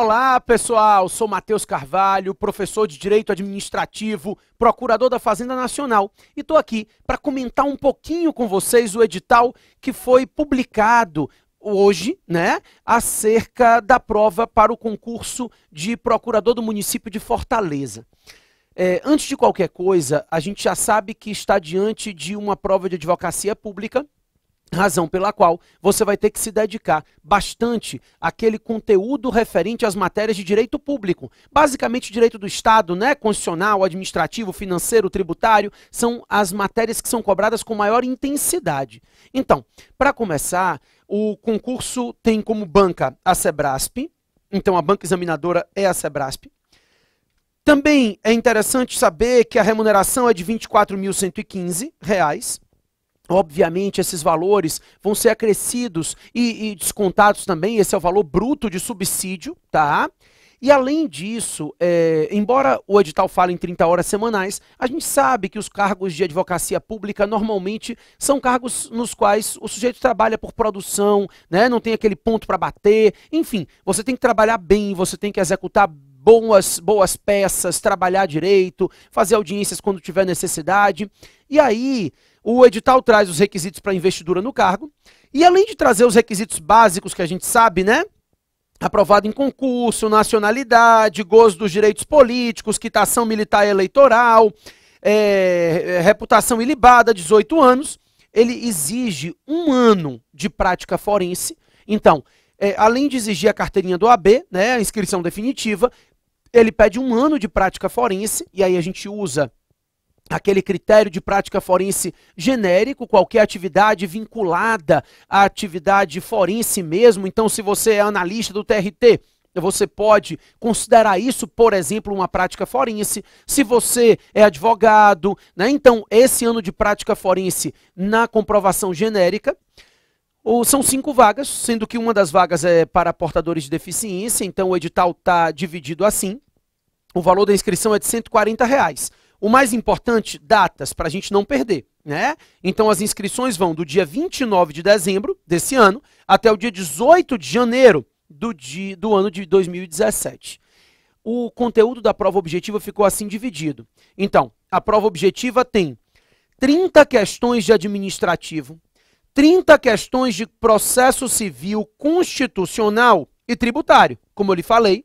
Olá, pessoal. Sou Matheus Carvalho, professor de Direito Administrativo, procurador da Fazenda Nacional, e estou aqui para comentar um pouquinho com vocês o edital que foi publicado hoje, né, acerca da prova para o concurso de procurador do município de Fortaleza. É, antes de qualquer coisa, a gente já sabe que está diante de uma prova de advocacia pública Razão pela qual você vai ter que se dedicar bastante àquele conteúdo referente às matérias de direito público. Basicamente, direito do Estado, né? Constitucional, administrativo, financeiro, tributário, são as matérias que são cobradas com maior intensidade. Então, para começar, o concurso tem como banca a Sebrasp, então a banca examinadora é a Sebrasp. Também é interessante saber que a remuneração é de R$ 24.115. Obviamente, esses valores vão ser acrescidos e, e descontados também. Esse é o valor bruto de subsídio, tá? E além disso, é, embora o edital fale em 30 horas semanais, a gente sabe que os cargos de advocacia pública normalmente são cargos nos quais o sujeito trabalha por produção, né, não tem aquele ponto para bater, enfim, você tem que trabalhar bem, você tem que executar boas, boas peças, trabalhar direito, fazer audiências quando tiver necessidade. E aí, o edital traz os requisitos para investidura no cargo. E além de trazer os requisitos básicos que a gente sabe, né? Aprovado em concurso, nacionalidade, gozo dos direitos políticos, quitação militar e eleitoral, é, é, reputação ilibada, 18 anos. Ele exige um ano de prática forense. Então, é, além de exigir a carteirinha do AB, né, a inscrição definitiva, ele pede um ano de prática forense, e aí a gente usa aquele critério de prática forense genérico, qualquer atividade vinculada à atividade forense mesmo. Então, se você é analista do TRT, você pode considerar isso, por exemplo, uma prática forense. Se você é advogado, né? então esse ano de prática forense na comprovação genérica, são cinco vagas, sendo que uma das vagas é para portadores de deficiência, então o edital está dividido assim. O valor da inscrição é de R$ 140. Reais. O mais importante, datas, para a gente não perder. Né? Então as inscrições vão do dia 29 de dezembro desse ano até o dia 18 de janeiro do, dia, do ano de 2017. O conteúdo da prova objetiva ficou assim dividido. Então, a prova objetiva tem 30 questões de administrativo, 30 questões de processo civil, constitucional e tributário. Como eu lhe falei,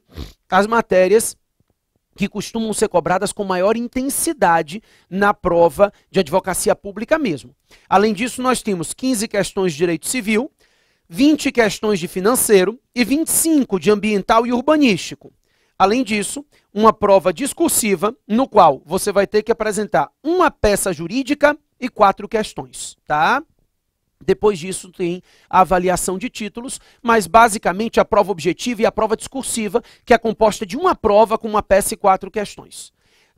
as matérias que costumam ser cobradas com maior intensidade na prova de advocacia pública mesmo. Além disso, nós temos 15 questões de direito civil, 20 questões de financeiro e 25 de ambiental e urbanístico. Além disso, uma prova discursiva, no qual você vai ter que apresentar uma peça jurídica e quatro questões, tá? Depois disso tem a avaliação de títulos, mas basicamente a prova objetiva e a prova discursiva, que é composta de uma prova com uma peça e quatro questões.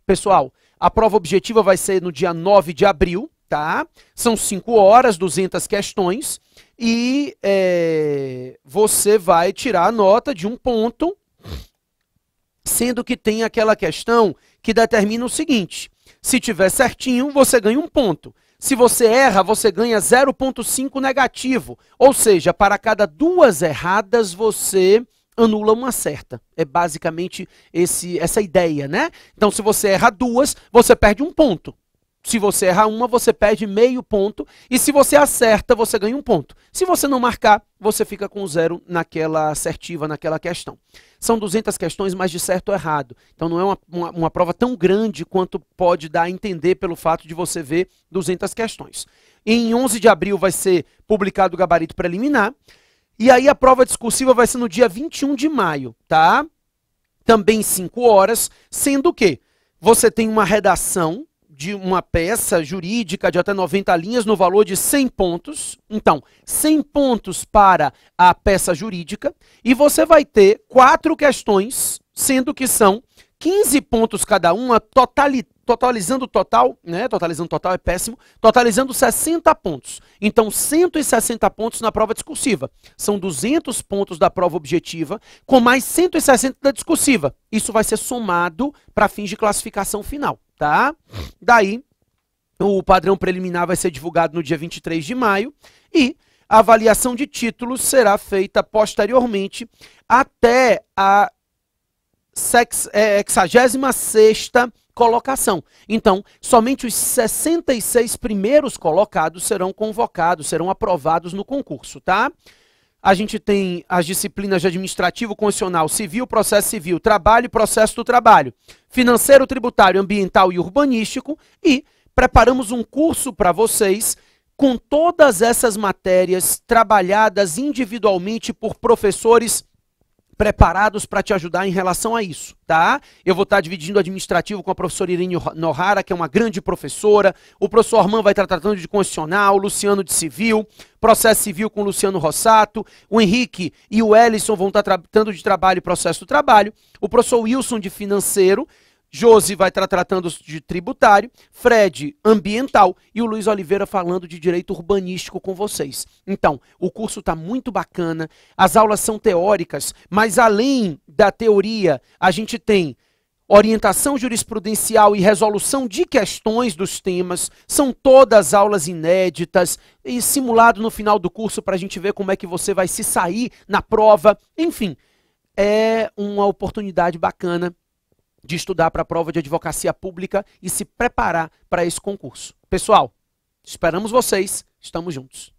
Pessoal, a prova objetiva vai ser no dia 9 de abril, tá? São 5 horas, 200 questões, e é, você vai tirar a nota de um ponto, sendo que tem aquela questão que determina o seguinte, se tiver certinho, você ganha um ponto. Se você erra, você ganha 0,5 negativo. Ou seja, para cada duas erradas, você anula uma certa. É basicamente esse, essa ideia, né? Então, se você erra duas, você perde um ponto. Se você errar uma, você perde meio ponto. E se você acerta, você ganha um ponto. Se você não marcar, você fica com zero naquela assertiva, naquela questão. São 200 questões, mas de certo ou errado. Então não é uma, uma, uma prova tão grande quanto pode dar a entender pelo fato de você ver 200 questões. Em 11 de abril vai ser publicado o gabarito preliminar. E aí a prova discursiva vai ser no dia 21 de maio, tá? Também 5 horas, sendo que você tem uma redação de uma peça jurídica de até 90 linhas no valor de 100 pontos. Então, 100 pontos para a peça jurídica e você vai ter quatro questões, sendo que são 15 pontos cada uma, totalizando o total, né? Totalizando o total é péssimo, totalizando 60 pontos. Então, 160 pontos na prova discursiva. São 200 pontos da prova objetiva, com mais 160 da discursiva. Isso vai ser somado para fins de classificação final tá? Daí, o padrão preliminar vai ser divulgado no dia 23 de maio e a avaliação de títulos será feita posteriormente até a 66 é, colocação. Então, somente os 66 primeiros colocados serão convocados, serão aprovados no concurso, tá? a gente tem as disciplinas de administrativo, constitucional, civil, processo civil, trabalho e processo do trabalho, financeiro, tributário, ambiental e urbanístico, e preparamos um curso para vocês com todas essas matérias trabalhadas individualmente por professores preparados para te ajudar em relação a isso, tá? Eu vou estar tá dividindo administrativo com a professora Irene Nohara, que é uma grande professora. O professor Armand vai estar tratando de constitucional, o Luciano de civil, processo civil com o Luciano Rossato. O Henrique e o Ellison vão estar tá tratando de trabalho e processo do trabalho. O professor Wilson de financeiro Josi vai estar tratando de tributário, Fred, ambiental e o Luiz Oliveira falando de direito urbanístico com vocês. Então, o curso está muito bacana, as aulas são teóricas, mas além da teoria, a gente tem orientação jurisprudencial e resolução de questões dos temas. São todas aulas inéditas e simulado no final do curso para a gente ver como é que você vai se sair na prova. Enfim, é uma oportunidade bacana de estudar para a prova de advocacia pública e se preparar para esse concurso. Pessoal, esperamos vocês, estamos juntos.